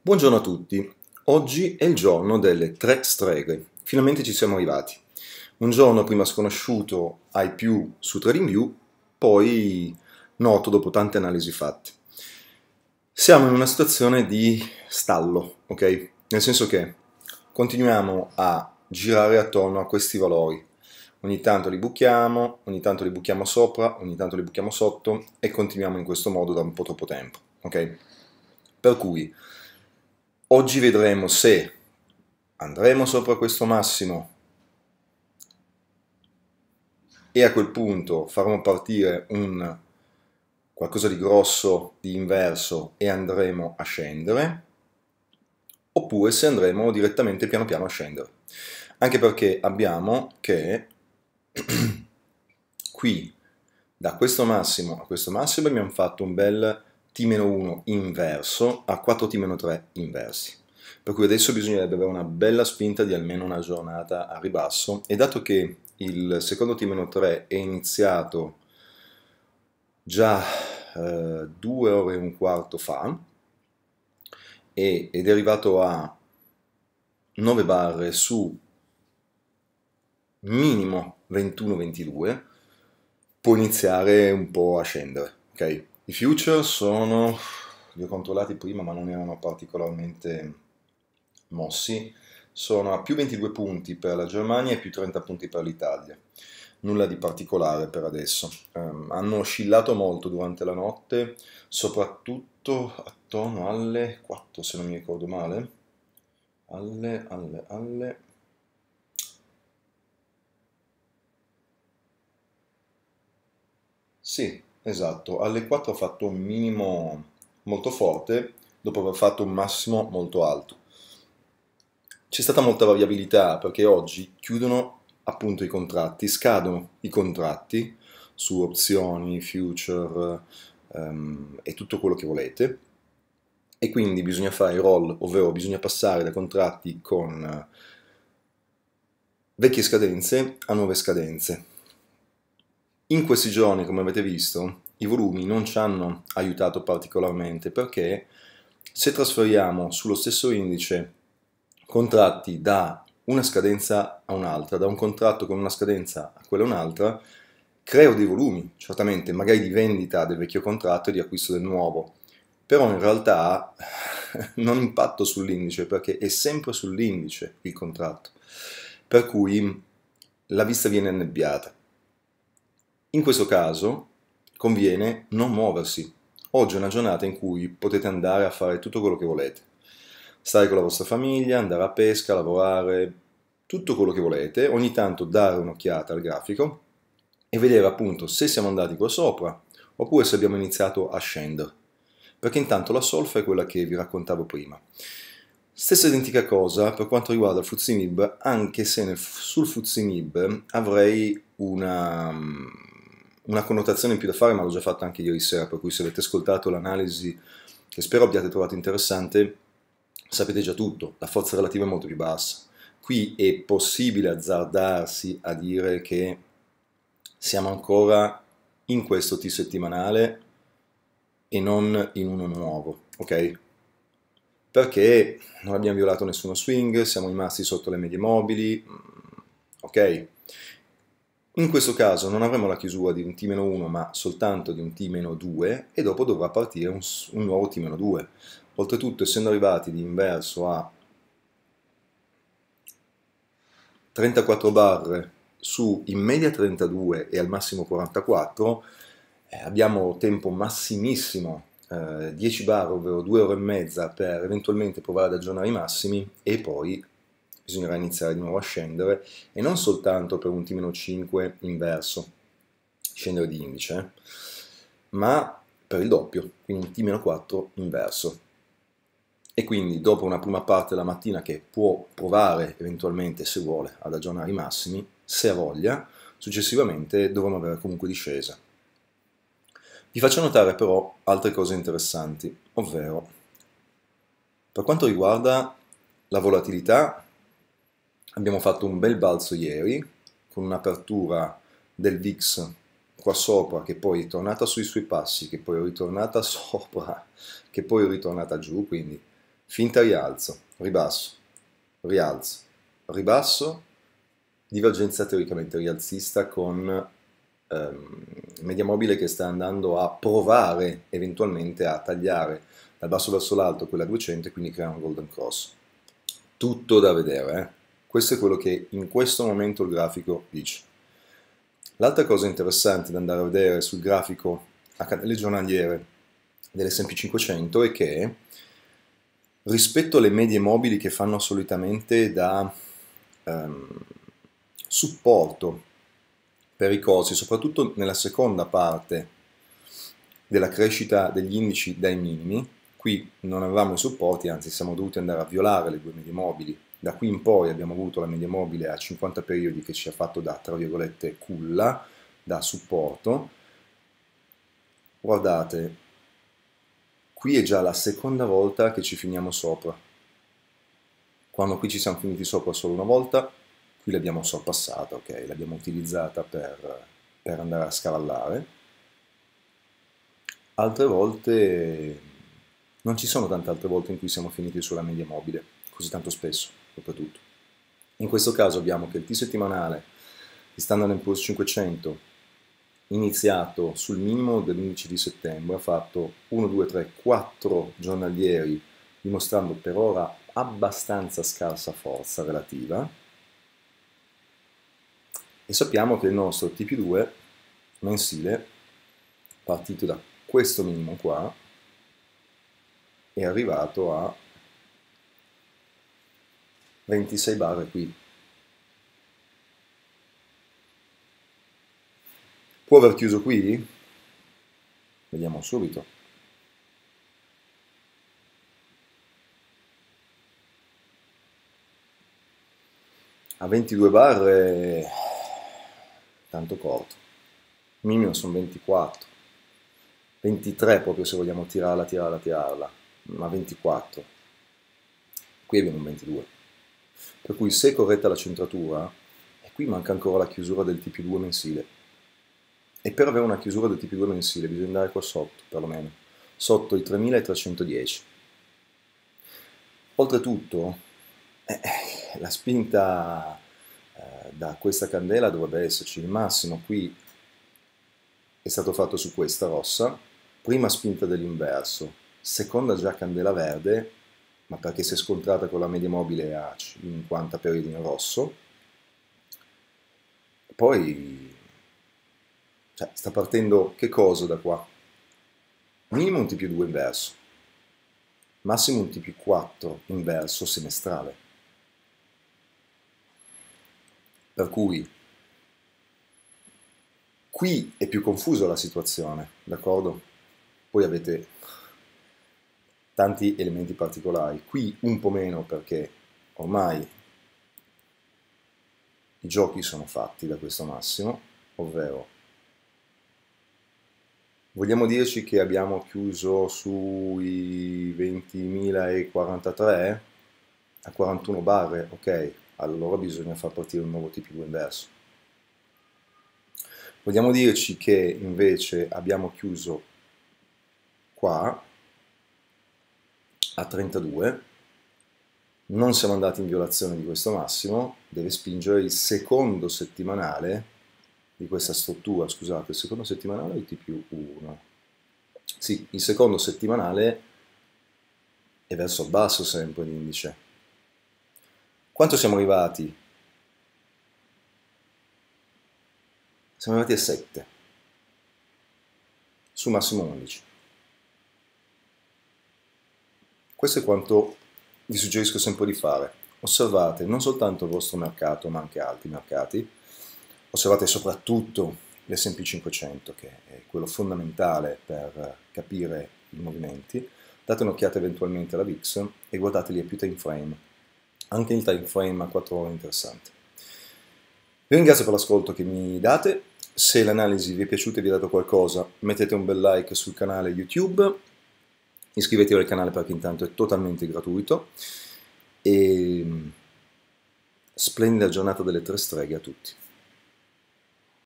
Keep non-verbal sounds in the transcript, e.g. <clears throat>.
Buongiorno a tutti, oggi è il giorno delle tre streghe, finalmente ci siamo arrivati. Un giorno prima sconosciuto ai più su TradingView, poi noto dopo tante analisi fatte. Siamo in una situazione di stallo, ok? Nel senso che continuiamo a girare attorno a questi valori. Ogni tanto li buchiamo, ogni tanto li buchiamo sopra, ogni tanto li buchiamo sotto e continuiamo in questo modo da un po' troppo tempo, ok? Per cui Oggi vedremo se andremo sopra questo massimo e a quel punto faremo partire un qualcosa di grosso di inverso e andremo a scendere oppure se andremo direttamente piano piano a scendere anche perché abbiamo che <clears throat> qui da questo massimo a questo massimo abbiamo fatto un bel T-1 inverso a 4 T-3 inversi. Per cui adesso bisognerebbe avere una bella spinta di almeno una giornata a ribasso e dato che il secondo T-3 è iniziato già eh, due ore e un quarto fa e, ed è arrivato a 9 barre su minimo 21-22 può iniziare un po' a scendere, ok? I future sono, li ho controllati prima ma non erano particolarmente mossi, sono a più 22 punti per la Germania e più 30 punti per l'Italia. Nulla di particolare per adesso. Um, hanno oscillato molto durante la notte, soprattutto attorno alle 4 se non mi ricordo male. Alle, alle, alle... Sì, Esatto, alle 4 ho fatto un minimo molto forte dopo aver fatto un massimo molto alto. C'è stata molta variabilità perché oggi chiudono appunto i contratti, scadono i contratti su opzioni, future um, e tutto quello che volete e quindi bisogna fare i roll, ovvero bisogna passare da contratti con eh, vecchie scadenze a nuove scadenze in questi giorni, come avete visto, i volumi non ci hanno aiutato particolarmente perché se trasferiamo sullo stesso indice contratti da una scadenza a un'altra, da un contratto con una scadenza a quella un'altra, creo dei volumi, certamente, magari di vendita del vecchio contratto e di acquisto del nuovo, però in realtà <laughs> non impatto sull'indice perché è sempre sull'indice il contratto, per cui la vista viene annebbiata. In questo caso conviene non muoversi. Oggi è una giornata in cui potete andare a fare tutto quello che volete. Stare con la vostra famiglia, andare a pesca, lavorare, tutto quello che volete. Ogni tanto dare un'occhiata al grafico e vedere appunto se siamo andati qua sopra oppure se abbiamo iniziato a scendere. Perché intanto la solfa è quella che vi raccontavo prima. Stessa identica cosa per quanto riguarda il Fuzimib, anche se nel, sul Fuzimib avrei una, una connotazione in più da fare, ma l'ho già fatto anche ieri sera, per cui se avete ascoltato l'analisi, che spero abbiate trovato interessante, sapete già tutto, la forza relativa è molto più bassa. Qui è possibile azzardarsi a dire che siamo ancora in questo T settimanale e non in uno nuovo, ok? Perché non abbiamo violato nessuno swing, siamo rimasti sotto le medie mobili, mm, ok? In questo caso non avremo la chiusura di un T-1 ma soltanto di un T-2 e dopo dovrà partire un, un nuovo T-2. Oltretutto essendo arrivati di inverso a 34 barre su in media 32 e al massimo 44 eh, abbiamo tempo massimissimo eh, 10 bar ovvero 2 ore e mezza per eventualmente provare ad aggiornare i massimi e poi bisognerà iniziare di nuovo a scendere e non soltanto per un T-5 inverso, scendere di indice, eh, ma per il doppio, quindi un T-4 inverso. E quindi dopo una prima parte della mattina che può provare eventualmente, se vuole, ad aggiornare i massimi, se ha voglia, successivamente dovremo avere comunque discesa. Vi faccio notare però altre cose interessanti, ovvero per quanto riguarda la volatilità abbiamo fatto un bel balzo ieri con un'apertura del VIX qua sopra che poi è tornata sui suoi passi, che poi è ritornata <laughs> sopra, che poi è ritornata giù, quindi finta rialzo, ribasso, rialzo, ribasso, divergenza teoricamente rialzista con ehm, media mobile che sta andando a provare eventualmente a tagliare dal basso verso l'alto quella 200 e quindi crea un golden cross. Tutto da vedere, eh? Questo è quello che in questo momento il grafico dice. L'altra cosa interessante da andare a vedere sul grafico a canale giornaliere dell'S&P 500 è che rispetto alle medie mobili che fanno solitamente da ehm, supporto per i corsi, soprattutto nella seconda parte della crescita degli indici dai minimi, qui non avevamo i supporti, anzi siamo dovuti andare a violare le due medie mobili da qui in poi abbiamo avuto la media mobile a 50 periodi che ci ha fatto da, tra virgolette, culla, da supporto. Guardate, qui è già la seconda volta che ci finiamo sopra. Quando qui ci siamo finiti sopra solo una volta, qui l'abbiamo sorpassata, ok? L'abbiamo utilizzata per, per andare a scavallare. Altre volte, non ci sono tante altre volte in cui siamo finiti sulla media mobile, così tanto spesso soprattutto. In questo caso abbiamo che il T settimanale di Standard Poor's 500 iniziato sul minimo dell'11 di settembre ha fatto 1, 2, 3, 4 giornalieri dimostrando per ora abbastanza scarsa forza relativa e sappiamo che il nostro TP2 mensile partito da questo minimo qua è arrivato a 26 bar qui. Può aver chiuso qui? Vediamo subito. A 22 bar è tanto corto. Minimo sono 24. 23 proprio se vogliamo tirarla, tirarla, tirarla. Ma 24. Qui abbiamo un 22. Per cui se è corretta la centratura, e qui manca ancora la chiusura del TP2 mensile, e per avere una chiusura del TP2 mensile bisogna andare qua sotto, perlomeno, sotto i 3310. Oltretutto, eh, eh, la spinta eh, da questa candela dovrebbe esserci il massimo qui è stato fatto su questa rossa, prima spinta dell'inverso, seconda già candela verde ma perché si è scontrata con la media mobile a 50 periodi in rosso. Poi cioè, sta partendo che cosa da qua? Minimo un T più 2 inverso, massimo un T più 4 inverso semestrale. Per cui qui è più confusa la situazione, d'accordo? Poi avete tanti elementi particolari. Qui un po' meno perché ormai i giochi sono fatti da questo massimo, ovvero vogliamo dirci che abbiamo chiuso sui 20.043 a 41 barre, ok, allora bisogna far partire un nuovo tipico inverso. Vogliamo dirci che invece abbiamo chiuso qua a 32, non siamo andati in violazione di questo massimo, deve spingere il secondo settimanale di questa struttura, scusate, il secondo settimanale o il T più 1? Sì, il secondo settimanale è verso il basso sempre l'indice. Quanto siamo arrivati? Siamo arrivati a 7, su massimo 11. Questo è quanto vi suggerisco sempre di fare. Osservate non soltanto il vostro mercato, ma anche altri mercati. Osservate soprattutto l'SP 500, che è quello fondamentale per capire i movimenti. Date un'occhiata eventualmente alla VIX e guardateli a più time frame. Anche il time frame a 4 ore è interessante. Vi ringrazio per l'ascolto che mi date. Se l'analisi vi è piaciuta e vi ha dato qualcosa, mettete un bel like sul canale YouTube iscrivetevi al canale perché intanto è totalmente gratuito e mm, splendida giornata delle tre streghe a tutti.